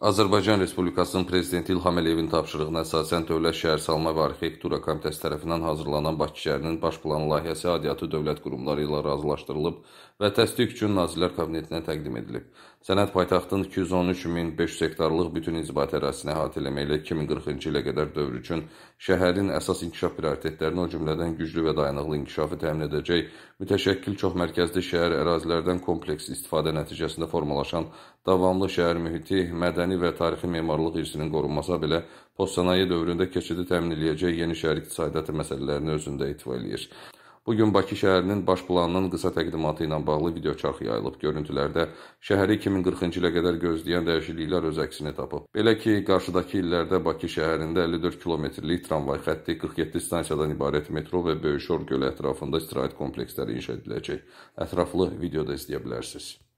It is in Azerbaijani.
Azərbaycan Respublikasının Prezidenti İlham Əliyevin tapşırığına əsasən Dövlət Şəhərsalma və Arxitektura Komitəsi tərəfindən hazırlanan Bakı şəhərinin baş planı layihəsi aidiyyatı dövlət qurumları ilə razılaşdırılıb və təsdiq üçün Nazirlər Kabinetinə təqdim edilib. Sənəd paytaxtın 213.500 hektarlıq bütün inzibati ərazisini əhatə eləməklə 2040-cı ilə qədər dövr üçün şəhərin əsas inkişaf prioritetlərini, o cümlədən güclü və dayanıqlı inkişafı təmin edəcək mütəşəkkil çoxmərkəzli şəhər ərazilərdən kompleks istifadə nəticəsində formalaşan davamlı şəhər mühiti, mədəni mədəni və tarixi memarlıq irsinin qorunması belə postsanaye dövründə keçidi təmin edəcək yeni şəhər iqtisadiyyatı məsələlərini özündə etibar eləyir. Bu gün Bakı şəhərinin baş planının qısa təqdimatı ilə bağlı videoçarx yayılıb. Görüntülərdə şəhəri 2040-cı ilə qədər gözləyən dəyişikliklər öz əksini tapıb. Belə ki, qarşıdakı illərdə Bakı şəhərində 54 kilometrlik tramvay xətti, 47 stansiyadan ibarət metro və Böyüşor gölü ətrafında istirahət kompleksləri inşa ediləcək. Ətraflı videoda izləyə bilərsiniz.